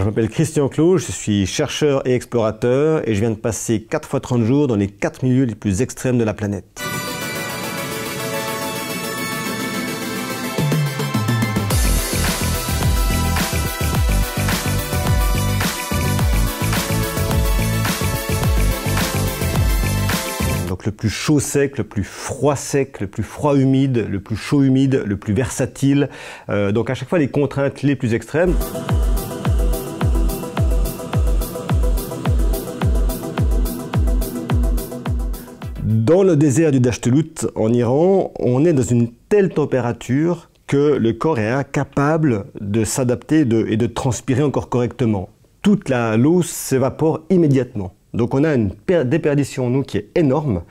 je m'appelle Christian Clou, je suis chercheur et explorateur et je viens de passer 4 fois 30 jours dans les 4 milieux les plus extrêmes de la planète. Donc le plus chaud sec, le plus froid sec, le plus froid humide, le plus chaud humide, le plus versatile. Euh, donc à chaque fois les contraintes les plus extrêmes. Dans le désert du dajtelout en Iran, on est dans une telle température que le corps est incapable de s'adapter et de transpirer encore correctement. Toute la l'eau s'évapore immédiatement. Donc on a une déperdition en nous qui est énorme.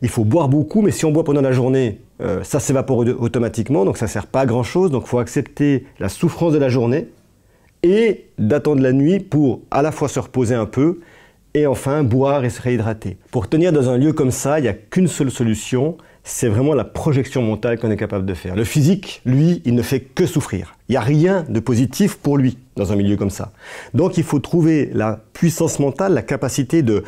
Il faut boire beaucoup, mais si on boit pendant la journée, euh, ça s'évapore automatiquement, donc ça ne sert pas à grand-chose. Donc il faut accepter la souffrance de la journée et d'attendre la nuit pour à la fois se reposer un peu et enfin boire et se réhydrater. Pour tenir dans un lieu comme ça, il n'y a qu'une seule solution, c'est vraiment la projection mentale qu'on est capable de faire. Le physique, lui, il ne fait que souffrir. Il n'y a rien de positif pour lui dans un milieu comme ça. Donc il faut trouver la puissance mentale, la capacité de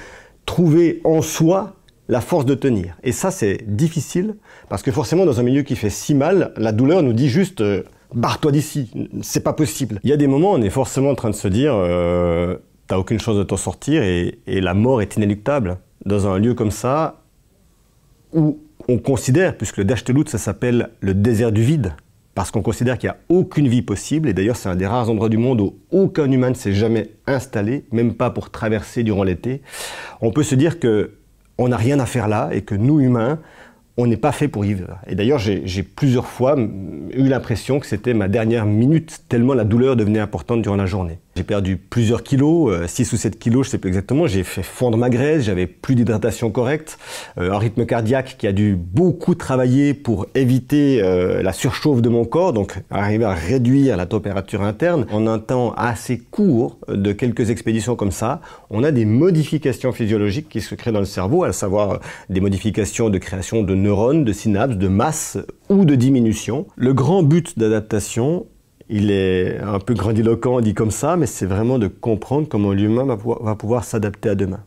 trouver en soi la force de tenir. Et ça, c'est difficile, parce que forcément, dans un milieu qui fait si mal, la douleur nous dit juste... Euh, barre-toi d'ici, c'est pas possible. Il y a des moments, on est forcément en train de se dire, euh, n'as aucune chance de t'en sortir et, la mort est inéluctable. Dans un lieu comme ça, où on considère, puisque le Dachtelout, ça s'appelle le désert du vide, parce qu'on considère qu'il n'y a aucune vie possible, et d'ailleurs c'est un des rares endroits du monde où aucun humain ne s'est jamais installé, même pas pour traverser durant l'été, on peut se dire que on n'a rien à faire là et que nous humains, on n'est pas fait pour y vivre. Et d'ailleurs, j'ai plusieurs fois eu l'impression que c'était ma dernière minute, tellement la douleur devenait importante durant la journée. J'ai perdu plusieurs kilos, 6 euh, ou 7 kilos, je ne sais plus exactement. J'ai fait fondre ma graisse, j'avais plus d'hydratation correcte, euh, un rythme cardiaque qui a dû beaucoup travailler pour éviter euh, la surchauffe de mon corps, donc arriver à réduire la température interne. En un temps assez court de quelques expéditions comme ça, on a des modifications physiologiques qui se créent dans le cerveau, à savoir des modifications de création de neurones, de synapses, de masse ou de diminution. Le grand but d'adaptation, il est un peu grandiloquent dit comme ça, mais c'est vraiment de comprendre comment l'humain va pouvoir, pouvoir s'adapter à demain.